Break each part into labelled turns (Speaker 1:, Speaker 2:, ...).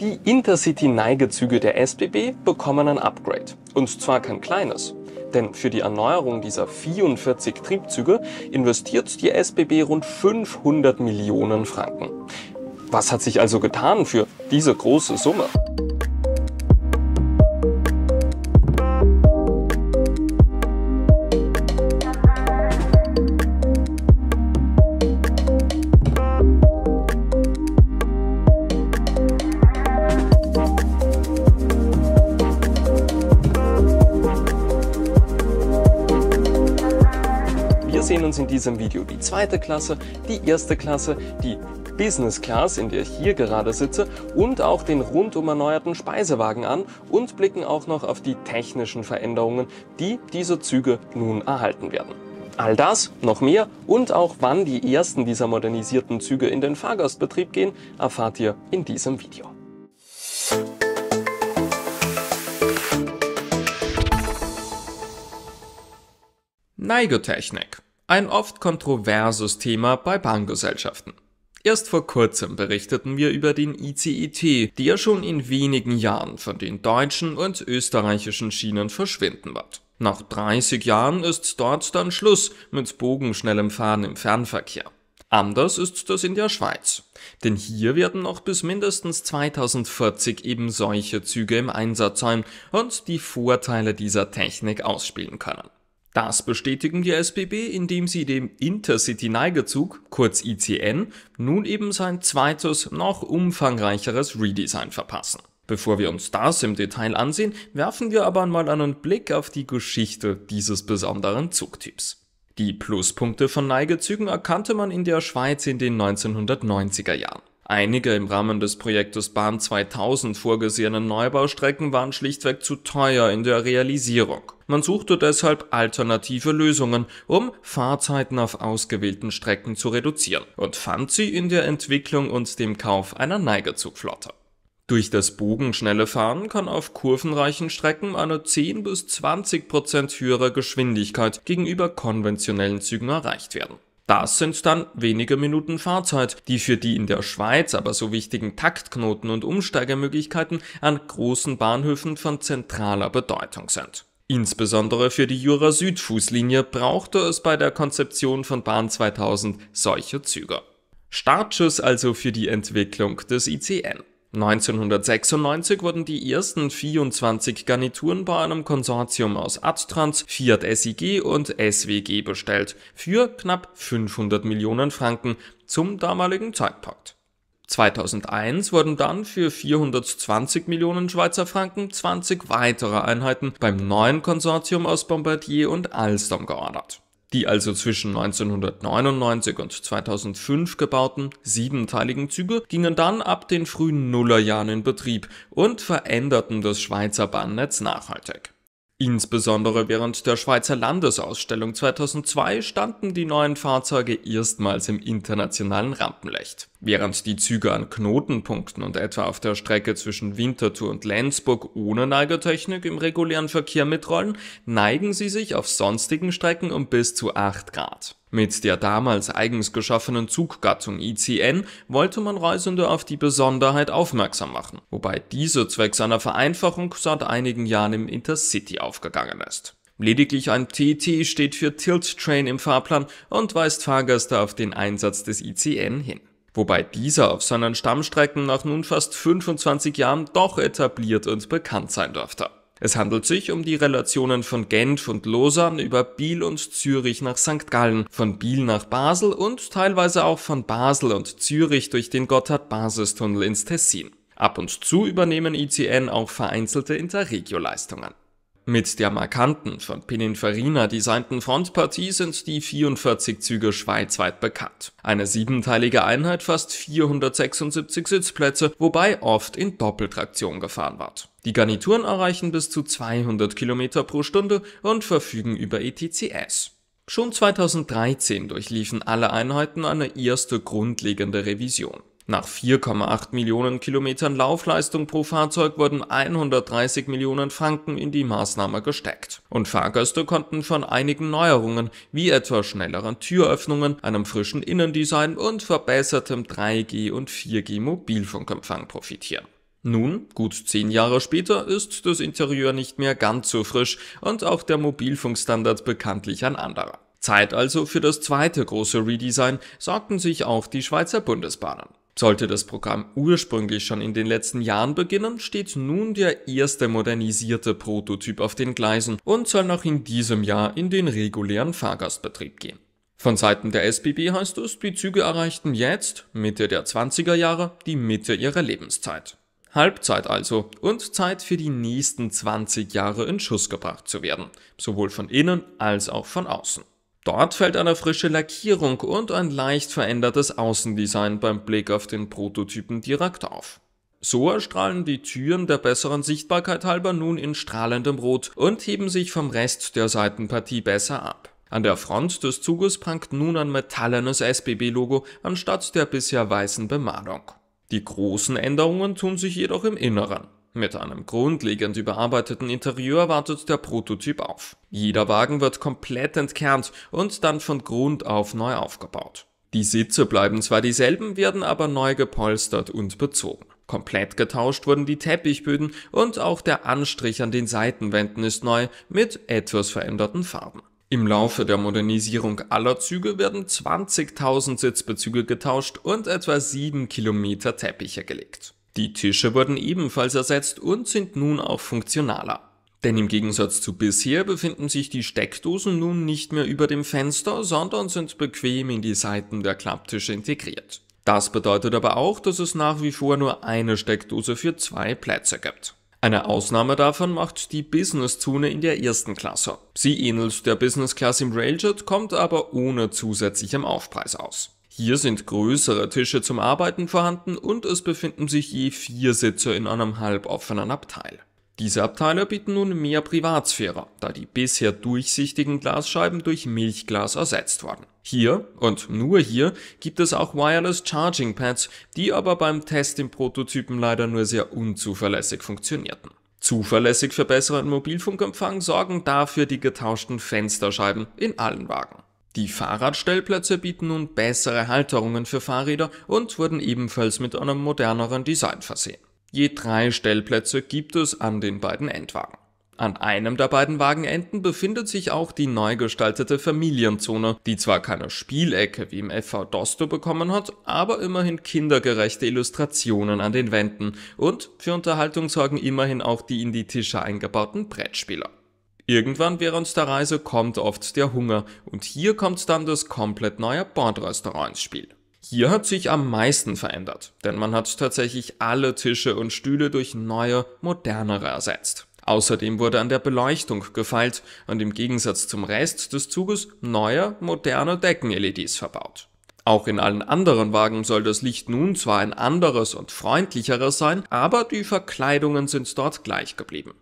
Speaker 1: Die Intercity-Neigezüge der SBB bekommen ein Upgrade. Und zwar kein kleines. Denn für die Erneuerung dieser 44 Triebzüge investiert die SBB rund 500 Millionen Franken. Was hat sich also getan für diese große Summe? uns in diesem Video die zweite Klasse, die erste Klasse, die Business Class, in der ich hier gerade sitze, und auch den rundum erneuerten Speisewagen an und blicken auch noch auf die technischen Veränderungen, die diese Züge nun erhalten werden. All das, noch mehr und auch wann die ersten dieser modernisierten Züge in den Fahrgastbetrieb gehen, erfahrt ihr in diesem Video. Neigetechnik ein oft kontroverses Thema bei Bahngesellschaften. Erst vor kurzem berichteten wir über den ICIT, e der schon in wenigen Jahren von den deutschen und österreichischen Schienen verschwinden wird. Nach 30 Jahren ist dort dann Schluss mit bogenschnellem Fahren im Fernverkehr. Anders ist das in der Schweiz. Denn hier werden noch bis mindestens 2040 eben solche Züge im Einsatz sein und die Vorteile dieser Technik ausspielen können. Das bestätigen die SBB, indem sie dem Intercity-Neigezug, kurz ICN, nun eben sein zweites, noch umfangreicheres Redesign verpassen. Bevor wir uns das im Detail ansehen, werfen wir aber einmal einen Blick auf die Geschichte dieses besonderen Zugtyps. Die Pluspunkte von Neigezügen erkannte man in der Schweiz in den 1990er Jahren. Einige im Rahmen des Projektes Bahn 2000 vorgesehenen Neubaustrecken waren schlichtweg zu teuer in der Realisierung. Man suchte deshalb alternative Lösungen, um Fahrzeiten auf ausgewählten Strecken zu reduzieren und fand sie in der Entwicklung und dem Kauf einer Neigezugflotte. Durch das bogenschnelle Fahren kann auf kurvenreichen Strecken eine 10 bis 20 Prozent höhere Geschwindigkeit gegenüber konventionellen Zügen erreicht werden. Das sind dann wenige Minuten Fahrzeit, die für die in der Schweiz aber so wichtigen Taktknoten und Umsteigermöglichkeiten an großen Bahnhöfen von zentraler Bedeutung sind. Insbesondere für die Jura-Süd-Fußlinie brauchte es bei der Konzeption von Bahn 2000 solche Züge. Startschuss also für die Entwicklung des ICN. 1996 wurden die ersten 24 Garnituren bei einem Konsortium aus Adtrans, Fiat SIG und SWG bestellt für knapp 500 Millionen Franken zum damaligen Zeitpunkt. 2001 wurden dann für 420 Millionen Schweizer Franken 20 weitere Einheiten beim neuen Konsortium aus Bombardier und Alstom geordert. Die also zwischen 1999 und 2005 gebauten siebenteiligen Züge gingen dann ab den frühen Nullerjahren in Betrieb und veränderten das Schweizer Bahnnetz nachhaltig. Insbesondere während der Schweizer Landesausstellung 2002 standen die neuen Fahrzeuge erstmals im internationalen Rampenlicht während die Züge an Knotenpunkten und etwa auf der Strecke zwischen Winterthur und Lenzburg ohne Neigertechnik im regulären Verkehr mitrollen, neigen sie sich auf sonstigen Strecken um bis zu 8 Grad. Mit der damals eigens geschaffenen Zuggattung ICN wollte man Reisende auf die Besonderheit aufmerksam machen, wobei diese Zweck seiner Vereinfachung seit einigen Jahren im Intercity aufgegangen ist. Lediglich ein TT steht für Tilt Train im Fahrplan und weist Fahrgäste auf den Einsatz des ICN hin wobei dieser auf seinen Stammstrecken nach nun fast 25 Jahren doch etabliert und bekannt sein dürfte. Es handelt sich um die Relationen von Genf und Lausanne über Biel und Zürich nach St. Gallen, von Biel nach Basel und teilweise auch von Basel und Zürich durch den Gotthard-Basistunnel ins Tessin. Ab und zu übernehmen ICN auch vereinzelte Interregio-Leistungen. Mit der markanten, von Pininfarina designten Frontpartie sind die 44 Züge schweizweit bekannt. Eine siebenteilige Einheit fast 476 Sitzplätze, wobei oft in Doppeltraktion gefahren wird. Die Garnituren erreichen bis zu 200 km pro Stunde und verfügen über ETCS. Schon 2013 durchliefen alle Einheiten eine erste grundlegende Revision. Nach 4,8 Millionen Kilometern Laufleistung pro Fahrzeug wurden 130 Millionen Franken in die Maßnahme gesteckt. Und Fahrgäste konnten von einigen Neuerungen, wie etwa schnelleren Türöffnungen, einem frischen Innendesign und verbessertem 3G- und 4G-Mobilfunkempfang profitieren. Nun, gut zehn Jahre später, ist das Interieur nicht mehr ganz so frisch und auch der Mobilfunkstandard bekanntlich ein anderer. Zeit also für das zweite große Redesign sorgten sich auch die Schweizer Bundesbahnen. Sollte das Programm ursprünglich schon in den letzten Jahren beginnen, steht nun der erste modernisierte Prototyp auf den Gleisen und soll noch in diesem Jahr in den regulären Fahrgastbetrieb gehen. Von Seiten der SBB heißt es, die Züge erreichten jetzt, Mitte der 20er Jahre, die Mitte ihrer Lebenszeit. Halbzeit also und Zeit für die nächsten 20 Jahre in Schuss gebracht zu werden, sowohl von innen als auch von außen. Dort fällt eine frische Lackierung und ein leicht verändertes Außendesign beim Blick auf den Prototypen direkt auf. So erstrahlen die Türen der besseren Sichtbarkeit halber nun in strahlendem Rot und heben sich vom Rest der Seitenpartie besser ab. An der Front des Zuges prangt nun ein metallenes SBB-Logo anstatt der bisher weißen Bemalung. Die großen Änderungen tun sich jedoch im Inneren. Mit einem grundlegend überarbeiteten Interieur wartet der Prototyp auf. Jeder Wagen wird komplett entkernt und dann von Grund auf neu aufgebaut. Die Sitze bleiben zwar dieselben, werden aber neu gepolstert und bezogen. Komplett getauscht wurden die Teppichböden und auch der Anstrich an den Seitenwänden ist neu mit etwas veränderten Farben. Im Laufe der Modernisierung aller Züge werden 20.000 Sitzbezüge getauscht und etwa 7 Kilometer Teppiche gelegt. Die Tische wurden ebenfalls ersetzt und sind nun auch funktionaler. Denn im Gegensatz zu bisher befinden sich die Steckdosen nun nicht mehr über dem Fenster, sondern sind bequem in die Seiten der Klapptische integriert. Das bedeutet aber auch, dass es nach wie vor nur eine Steckdose für zwei Plätze gibt. Eine Ausnahme davon macht die Business Zone in der ersten Klasse. Sie ähnelt der Business Class im Railjet, kommt aber ohne zusätzlichem Aufpreis aus. Hier sind größere Tische zum Arbeiten vorhanden und es befinden sich je vier Sitze in einem halboffenen Abteil. Diese Abteile bieten nun mehr Privatsphäre, da die bisher durchsichtigen Glasscheiben durch Milchglas ersetzt wurden. Hier und nur hier gibt es auch Wireless Charging Pads, die aber beim Test im Prototypen leider nur sehr unzuverlässig funktionierten. Zuverlässig für besseren Mobilfunkempfang sorgen dafür die getauschten Fensterscheiben in allen Wagen. Die Fahrradstellplätze bieten nun bessere Halterungen für Fahrräder und wurden ebenfalls mit einem moderneren Design versehen. Je drei Stellplätze gibt es an den beiden Endwagen. An einem der beiden Wagenenden befindet sich auch die neu gestaltete Familienzone, die zwar keine Spielecke wie im FV Dosto bekommen hat, aber immerhin kindergerechte Illustrationen an den Wänden und für Unterhaltung sorgen immerhin auch die in die Tische eingebauten Brettspieler. Irgendwann während der Reise kommt oft der Hunger und hier kommt dann das komplett neue Bordrestaurant ins Spiel. Hier hat sich am meisten verändert, denn man hat tatsächlich alle Tische und Stühle durch neue, modernere ersetzt. Außerdem wurde an der Beleuchtung gefeilt und im Gegensatz zum Rest des Zuges neue, moderne Decken-LEDs verbaut. Auch in allen anderen Wagen soll das Licht nun zwar ein anderes und freundlicheres sein, aber die Verkleidungen sind dort gleich geblieben.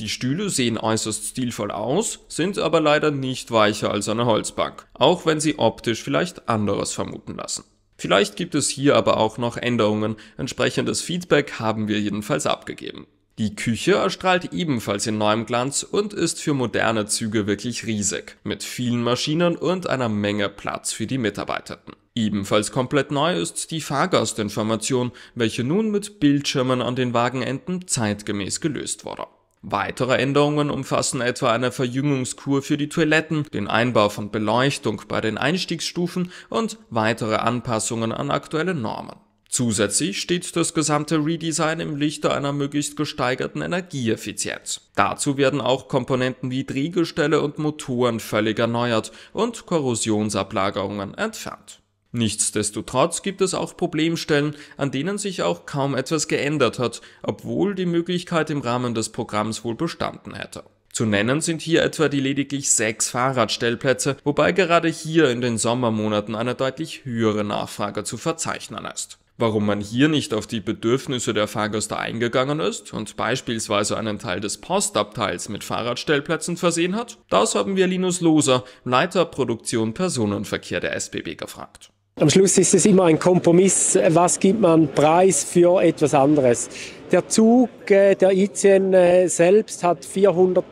Speaker 1: Die Stühle sehen äußerst stilvoll aus, sind aber leider nicht weicher als eine Holzbank, auch wenn sie optisch vielleicht anderes vermuten lassen. Vielleicht gibt es hier aber auch noch Änderungen, entsprechendes Feedback haben wir jedenfalls abgegeben. Die Küche erstrahlt ebenfalls in neuem Glanz und ist für moderne Züge wirklich riesig, mit vielen Maschinen und einer Menge Platz für die Mitarbeiterten. Ebenfalls komplett neu ist die Fahrgastinformation, welche nun mit Bildschirmen an den Wagenenden zeitgemäß gelöst wurde. Weitere Änderungen umfassen etwa eine Verjüngungskur für die Toiletten, den Einbau von Beleuchtung bei den Einstiegsstufen und weitere Anpassungen an aktuelle Normen. Zusätzlich steht das gesamte Redesign im Lichte einer möglichst gesteigerten Energieeffizienz. Dazu werden auch Komponenten wie Drehgestelle und Motoren völlig erneuert und Korrosionsablagerungen entfernt. Nichtsdestotrotz gibt es auch Problemstellen, an denen sich auch kaum etwas geändert hat, obwohl die Möglichkeit im Rahmen des Programms wohl bestanden hätte. Zu nennen sind hier etwa die lediglich sechs Fahrradstellplätze, wobei gerade hier in den Sommermonaten eine deutlich höhere Nachfrage zu verzeichnen ist. Warum man hier nicht auf die Bedürfnisse der Fahrgäste eingegangen ist und beispielsweise einen Teil des Postabteils mit Fahrradstellplätzen versehen hat, das haben wir Linus Loser, Leiter Produktion Personenverkehr der SBB, gefragt. Am Schluss ist es immer ein Kompromiss, was gibt man Preis für etwas anderes. Der Zug äh, der ICN äh, selbst hat 400,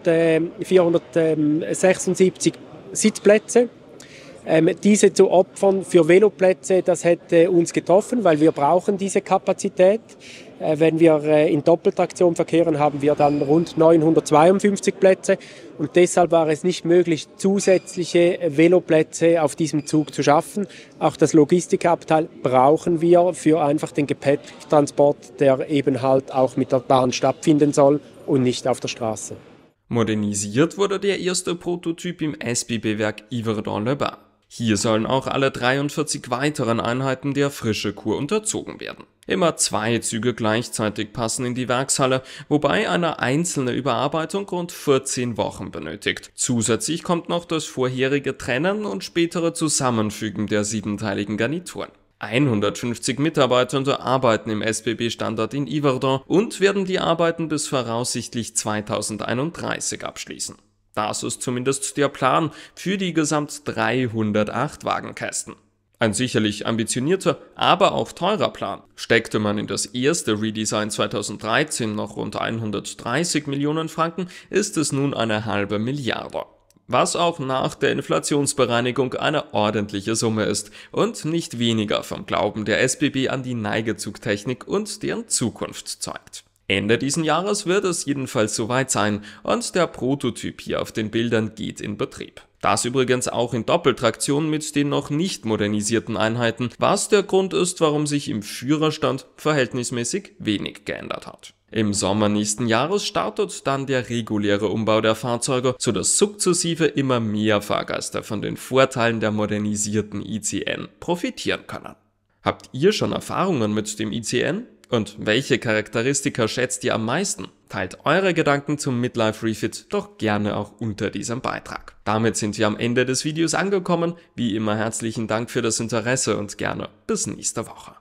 Speaker 1: 476 äh, Sitzplätze ähm, diese zu opfern für Veloplätze, das hätte uns getroffen, weil wir brauchen diese Kapazität. Äh, wenn wir äh, in Doppeltraktion verkehren, haben wir dann rund 952 Plätze und deshalb war es nicht möglich, zusätzliche Veloplätze auf diesem Zug zu schaffen. Auch das Logistikabteil brauchen wir für einfach den Gepäcktransport, der eben halt auch mit der Bahn stattfinden soll und nicht auf der Straße. Modernisiert wurde der erste Prototyp im SBB-Werk Yverdon-le-Bas. Hier sollen auch alle 43 weiteren Einheiten der frische Kur unterzogen werden. Immer zwei Züge gleichzeitig passen in die Werkshalle, wobei eine einzelne Überarbeitung rund 14 Wochen benötigt. Zusätzlich kommt noch das vorherige Trennen und spätere Zusammenfügen der siebenteiligen Garnituren. 150 Mitarbeitende arbeiten im SBB-Standard in Yverdon und werden die Arbeiten bis voraussichtlich 2031 abschließen. Das ist zumindest der Plan für die gesamt 308 Wagenkästen. Ein sicherlich ambitionierter, aber auch teurer Plan. Steckte man in das erste Redesign 2013 noch rund 130 Millionen Franken, ist es nun eine halbe Milliarde. Was auch nach der Inflationsbereinigung eine ordentliche Summe ist und nicht weniger vom Glauben der SBB an die Neigezugtechnik und deren Zukunft zeigt. Ende diesen Jahres wird es jedenfalls soweit sein und der Prototyp hier auf den Bildern geht in Betrieb. Das übrigens auch in Doppeltraktion mit den noch nicht modernisierten Einheiten, was der Grund ist, warum sich im Führerstand verhältnismäßig wenig geändert hat. Im Sommer nächsten Jahres startet dann der reguläre Umbau der Fahrzeuge, sodass sukzessive immer mehr Fahrgeister von den Vorteilen der modernisierten ICN profitieren können. Habt ihr schon Erfahrungen mit dem ICN? Und welche Charakteristika schätzt ihr am meisten? Teilt eure Gedanken zum Midlife Refit doch gerne auch unter diesem Beitrag. Damit sind wir am Ende des Videos angekommen. Wie immer herzlichen Dank für das Interesse und gerne bis nächste Woche.